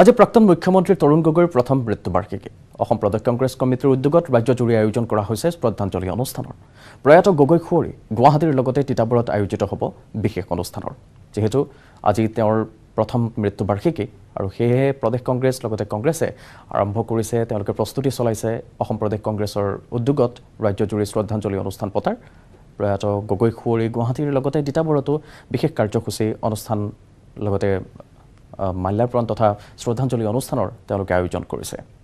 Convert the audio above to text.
আজি প্ৰাক্তন মুখ্যমন্ত্ৰী তৰুণ গগৈৰ প্ৰথম মৃত্যুবাৰ্ষিকী অসম প্ৰদেশ কংগ্ৰেছ কমিটিৰ উদ্যোগত ৰাজ্যজুৰি আয়োজন কৰা হৈছে শ্ৰদ্ধাঞ্জলি অনুষ্ঠানৰ প্ৰয়াত গগৈ খুঁৱৰী গুৱাহাটীৰ লগতে তিতাবৰত আয়োজিত হ'ব বিশেষ অনুষ্ঠানৰ যিহেতু আজি তেওঁৰ প্ৰথম মৃত্যুবাৰ্ষিকী আৰু সেয়েহে প্ৰদেশ কংগ্ৰেছ লগতে কংগ্ৰেছে আৰম্ভ কৰিছে তেওঁলোকে প্ৰস্তুতি চলাইছে অসম প্ৰদেশ কংগ্ৰেছৰ উদ্যোগত ৰাজ্যজুৰি শ্ৰদ্ধাঞ্জলি অনুষ্ঠান পতাৰ প্ৰয়াত গগৈ খুঁৱৰী গুৱাহাটীৰ লগতে তিতাবৰতো বিশেষ কাৰ্যসূচী অনুষ্ঠান লগতে মাল্যাৰ্পণ তথা শ্ৰদ্ধাঞ্জলি অনুষ্ঠানৰ তেওঁলোকে আয়োজন কৰিছে